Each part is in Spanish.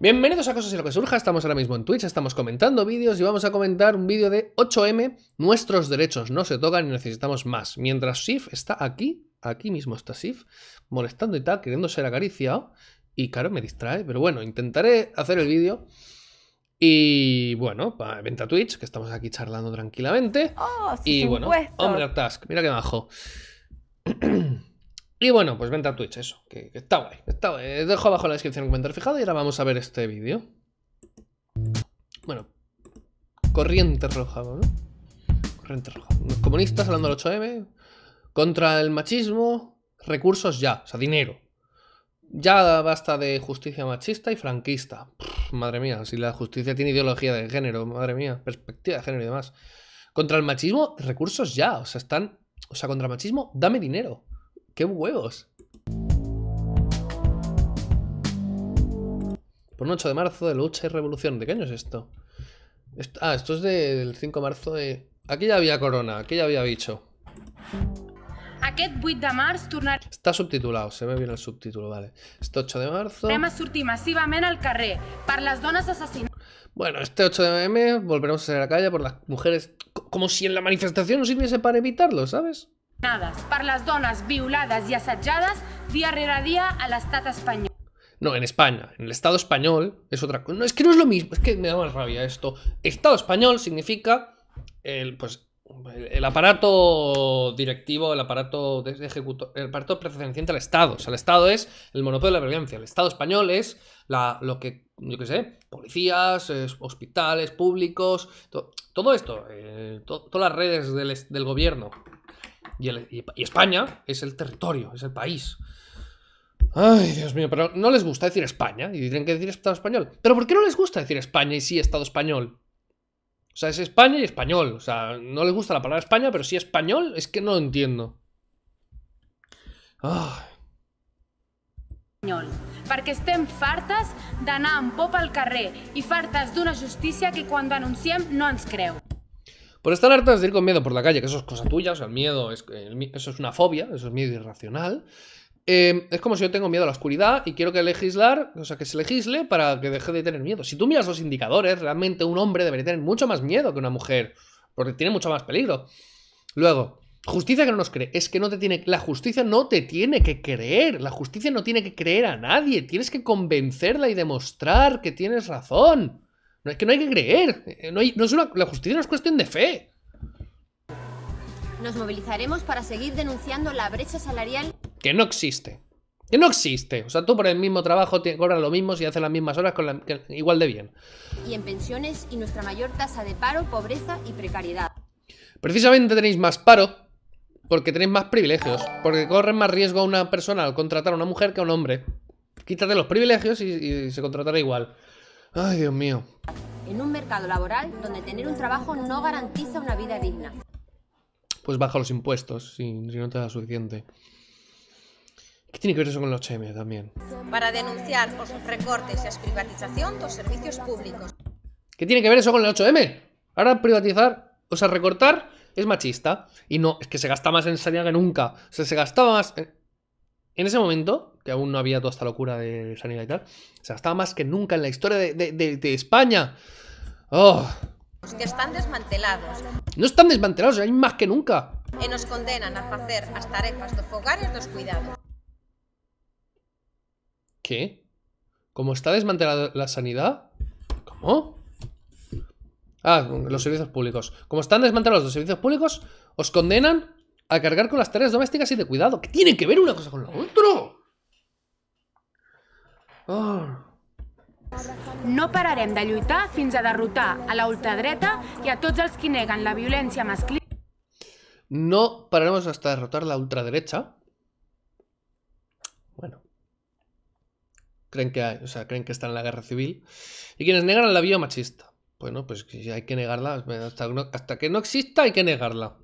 Bienvenidos a Cosas y lo que surja, estamos ahora mismo en Twitch, estamos comentando vídeos y vamos a comentar un vídeo de 8M, nuestros derechos no se tocan y necesitamos más. Mientras Sif está aquí, aquí mismo está Sif, molestando y tal, queriendo ser acariciado, y claro, me distrae, pero bueno, intentaré hacer el vídeo. Y bueno, venta Twitch, que estamos aquí charlando tranquilamente. Oh, y bueno, hombre, Task, mira qué bajo. Y bueno, pues vente a Twitch, eso, que, está guay, está Dejo abajo en la descripción un comentario fijado y ahora vamos a ver este vídeo. Bueno, corriente roja, ¿no? Corriente roja. Los comunistas hablando del 8M, contra el machismo, recursos ya, o sea, dinero. Ya basta de justicia machista y franquista. madre mía, si la justicia tiene ideología de género, madre mía, perspectiva de género y demás. Contra el machismo, recursos ya, o sea, están... O sea, contra el machismo, dame dinero. ¡Qué huevos! Por un 8 de marzo de lucha y revolución. ¿De qué año es esto? ah, esto es del 5 de marzo de... Aquí ya había corona, aquí ya había bicho. Está subtitulado, se me viene el subtítulo, vale. Este 8 de marzo... al carrer Bueno, este 8 de m volveremos a salir a la calle por las mujeres... Como si en la manifestación no sirviese para evitarlo, ¿sabes? para las donas violadas y día a día a español No, en España. En el Estado español es otra cosa. No, es que no es lo mismo. Es que me da más rabia esto. Estado español significa el, pues, el aparato directivo, el aparato de ejecutor, el aparato perteneciente al Estado. O sea, el Estado es el monopolio de la violencia. El Estado español es la, lo que, yo qué sé, policías, hospitales públicos, todo esto, eh, todas las redes del gobierno. Y, España es el territorio, es el país. Ay, Dios mío, pero no les gusta decir España y tienen que decir Estado español. ¿Pero por qué no les gusta decir España y sí Estado español? O sea, es España y español. O sea, no les gusta la palabra España, pero sí español, es que no entiendo. Para que estén fartas, fartas popa pop al Y fartas de una justicia que cuando anuncien no han creo. Por estar hartas de ir con miedo por la calle, que eso es cosa tuya, o sea, el miedo, es, eso es una fobia, eso es miedo irracional. Eh, es como si yo tengo miedo a la oscuridad y quiero que legislar, o sea, que se legisle para que deje de tener miedo. Si tú miras los indicadores, realmente un hombre debería tener mucho más miedo que una mujer, porque tiene mucho más peligro. Luego, justicia que no nos cree, es que no te tiene, la justicia no te tiene que creer, la justicia no tiene que creer a nadie, tienes que convencerla y demostrar que tienes razón es que no hay que creer. Eh, la justicia no es cuestión de fe. Nos movilizaremos para seguir denunciando la brecha salarial. Que no existe. Que no existe. O sea, tú por el mismo trabajo te cobras lo mismo y haces las mismas horas con igual de bien. Y en pensiones y nuestra mayor tasa de paro, pobreza y precariedad. Precisamente tenéis más paro porque tenéis más privilegios. Porque corren más riesgo a una persona al contratar a una mujer que a un hombre. Quítate los privilegios y se contratará igual. Ay, Dios mío. En un mercado laboral donde tener un trabajo no garantiza una vida digna. Pues baja los impuestos si, no te da suficiente. ¿Qué tiene que ver eso con los m también? Para denunciar los recortes y la privatización de los servicios públicos. ¿Qué tiene que ver eso con el 8M? Ahora privatizar, o sea, recortar es machista. Y no, es que se gasta más en sanidad que nunca. O sea, se gastaba más. en ese momento, que aún no había toda esta locura de sanidad y tal, O sea, estaba más que nunca en la historia de, España. ¡Oh! Los que están desmantelados. No están desmantelados, hay más que nunca. Y nos condenan a hacer las de cuidados. ¿Qué? ¿Cómo está desmantelada la sanidad? ¿Cómo? Ah, los servicios públicos. Como están desmantelados los servicios públicos, os condenan a cargar con las tareas domésticas y de cuidado. ¿Qué tiene que ver una cosa con la otra? Oh. No pararem de lluitar fins a derrotar a la ultradreta i a tots els que neguen la violència masclista. No pararemos de derrotar la ultradreta. Bueno. Creen que hay, o sea, creen que están en la guerra civil. Y quienes negan la vía machista. Bueno, pues si hay que negarla, hasta, no, hasta que no exista hay que negarla.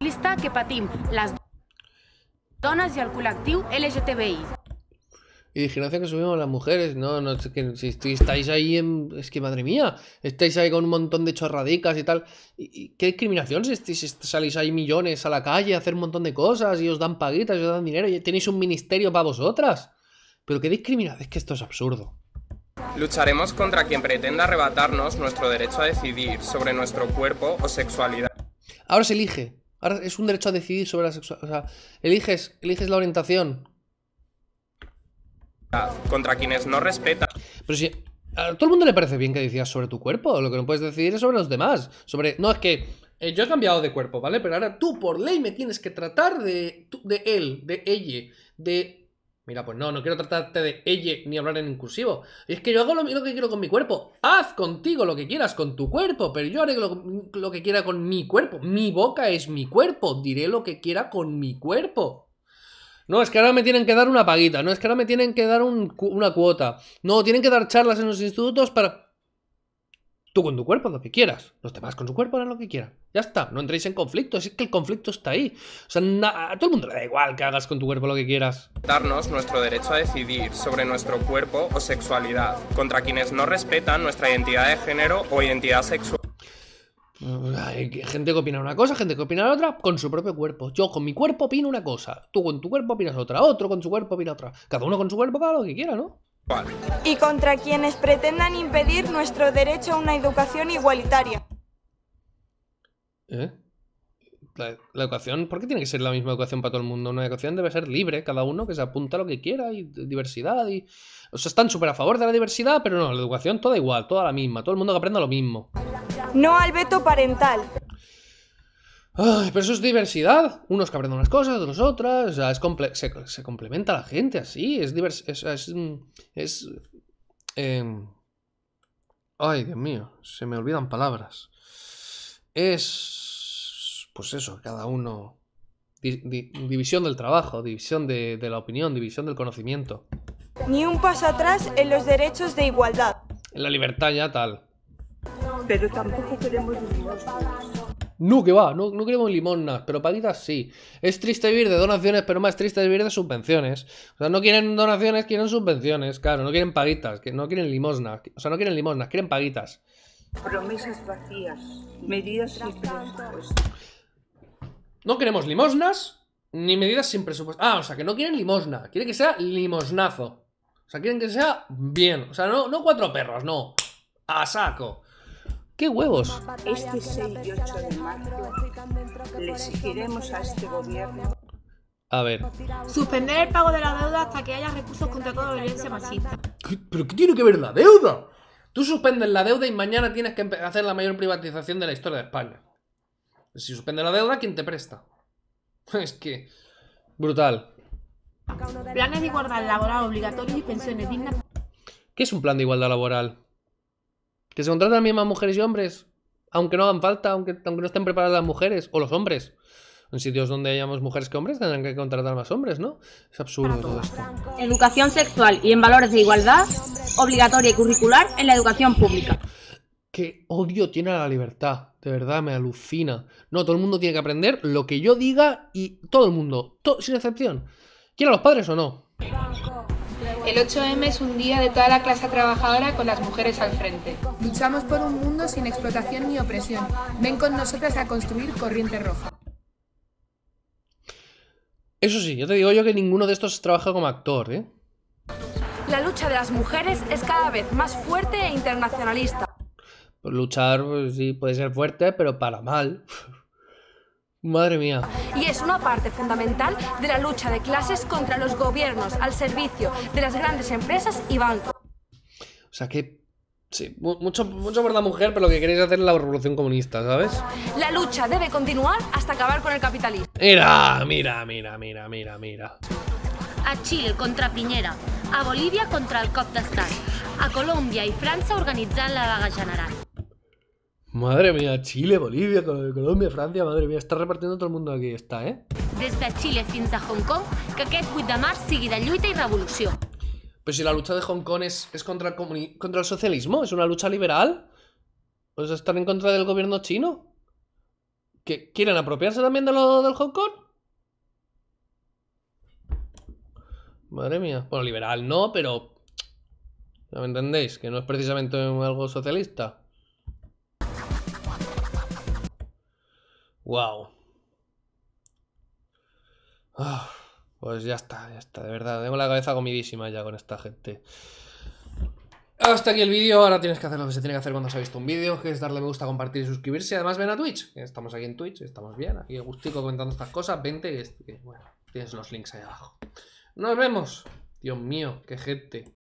Lista que patim les dones i el col·lectiu LGTBI. Y dijeron, que subimos las mujeres, no, no, es si estáis ahí en... Es que madre mía, estáis ahí con un montón de chorradicas y tal. qué discriminación si, salís ahí millones a la calle a hacer un montón de cosas y os dan paguitas y os dan dinero y tenéis un ministerio para vosotras? Pero qué discriminación, es que esto es absurdo. Lucharemos contra quien pretenda arrebatarnos nuestro derecho a decidir sobre nuestro cuerpo o sexualidad. Ahora se elige. Ahora es un derecho a decidir sobre la sexualidad. O sea, eliges, eliges la orientación, contra quienes no respetan. Pero si a todo el mundo le parece bien que decidas sobre tu cuerpo, lo que no puedes decidir es sobre los demás. Sobre. No, es que eh, yo he cambiado de cuerpo, ¿vale? Pero ahora tú por ley me tienes que tratar de, de él, de ella, de Mira, pues no, no quiero tratarte de ella ni hablar en inclusivo. Es que yo hago lo, que quiero con mi cuerpo. Haz contigo lo que quieras con tu cuerpo, pero yo haré lo que quiera con mi cuerpo. Mi boca es mi cuerpo. Diré lo que quiera con mi cuerpo. No, es que ahora me tienen que dar una paguita. No, es que ahora me tienen que dar una cuota. No, tienen que dar charlas en los institutos para... Tú con tu cuerpo, lo que quieras. Los demás con su cuerpo harán lo que quieran. Ya está, no entréis en conflicto. Es que el conflicto está ahí. O sea, a todo el mundo le da igual que hagas con tu cuerpo lo que quieras. Darnos nuestro derecho a decidir sobre nuestro cuerpo o sexualidad contra quienes no respetan nuestra identidad de género o identidad sexual. Hay gente que opina una cosa, gente que opina la otra, con su propio cuerpo. Yo con mi cuerpo opino una cosa, tú con tu cuerpo opinas otra, otro con su cuerpo opina otra. Cada uno con su cuerpo cada lo que quiera, ¿no? Y contra quienes pretendan impedir nuestro derecho a una educación igualitaria. ¿Eh? La, educación, ¿por qué tiene que ser la misma educación para todo el mundo? Una educación debe ser libre, cada uno que se apunta a lo que quiera y diversidad y... O sea, están súper a favor de la diversidad, pero no, la educación toda igual, toda la misma, todo el mundo que aprenda lo mismo. No al veto parental. Ay, pero eso es diversidad. Unos que aprenden unas cosas, otros otras. es comple se, complementa la gente así. Es divers Es. es, mm, em, Ay, Dios mío. Se me olvidan palabras. Es. Pues eso, cada uno. división del trabajo, división de la opinión, división del conocimiento. Ni un paso atrás en los derechos de igualdad. En la libertad ya tal pero tampoco queremos No, que va, no, queremos limosnas pero paguitas sí. Es triste vivir de donaciones, pero más triste vivir de subvenciones. O sea, no quieren donaciones, quieren subvenciones, claro, no quieren paguitas, no quieren limosnas, o sea, no quieren limosnas, quieren paguitas. Promesas vacías, medidas sin presupuesto. No queremos limosnas, ni medidas sin presupuesto. Ah, o sea, que no quieren limosna, quieren que sea limosnazo. O sea, quieren que sea bien. O sea, no, no cuatro perros, no. A saco. ¡Qué huevos! Este 6 y 8 de marzo le exigiremos a este gobierno. A ver. Suspender el pago de la deuda hasta que haya recursos contra toda violencia machista. ¿Pero qué tiene que ver la deuda? Tú suspendes la deuda y mañana tienes que hacer la mayor privatización de la historia de España. Si suspende la deuda, ¿quién te presta? Es que... Brutal. Planes de igualdad laboral obligatorios y pensiones dignas. ¿Qué es un plan de igualdad laboral? Que se contratan más mujeres y hombres, aunque no hagan falta, aunque, aunque no estén preparadas las mujeres o los hombres. En sitios donde hayamos mujeres que hombres tendrán que contratar más hombres, ¿no? Es absurdo todo esto. Educación sexual y en valores de igualdad, obligatoria y curricular en la educación pública. Qué odio tiene la libertad, de verdad, me alucina. No, todo el mundo tiene que aprender lo que yo diga y todo el mundo, sin excepción. ¿Quieren los padres o no? El 8M es un día de toda la clase trabajadora con las mujeres al frente. Luchamos por un mundo sin explotación ni opresión. Ven con nosotras a construir Corriente Roja. Eso sí, yo te digo yo que ninguno de estos trabaja como actor, ¿eh? La lucha de las mujeres es cada vez más fuerte e internacionalista. Pues luchar, pues, sí, puede ser fuerte, pero para mal. Madre mía. Y es una parte fundamental de la lucha de clases contra los gobiernos al servicio de las grandes empresas y bancos. O sea, qué Sí, mucho, mucho por la mujer, pero lo que queréis hacer es la revolución comunista, ¿sabes? La lucha debe continuar hasta acabar con el capitalismo. Mira, mira, mira, mira, mira, mira. A Chile contra Piñera, a Bolivia contra el cop a Colombia y Francia organizan la vaga general. Madre mía, Chile, Bolivia, Colombia, Francia, madre mía, está repartiendo todo el mundo aquí, está, eh? Desde Chile hasta Hong Kong, que aquest 8 de març sigui de lluita revolución. Pero si la lucha de Hong Kong es, contra, el contra el socialismo, es una lucha liberal. O pues están en contra del gobierno chino. ¿Que ¿Quieren apropiarse también de lo del Hong Kong? Madre mía. Bueno, liberal no, pero. me entendéis? Que no es precisamente algo socialista. Wow. Ah. Pues ya está, ya está, de verdad. Tengo la cabeza comidísima ya con esta gente. Hasta aquí el vídeo, ahora tienes que hacer lo que se tiene que hacer cuando se ha visto un vídeo, que es darle me gusta, compartir y suscribirse. Además ven a Twitch, estamos aquí en Twitch, estamos bien, aquí gustico comentando estas cosas, vente, este, que, bueno, tienes los links ahí abajo. Nos vemos. Dios mío, qué gente.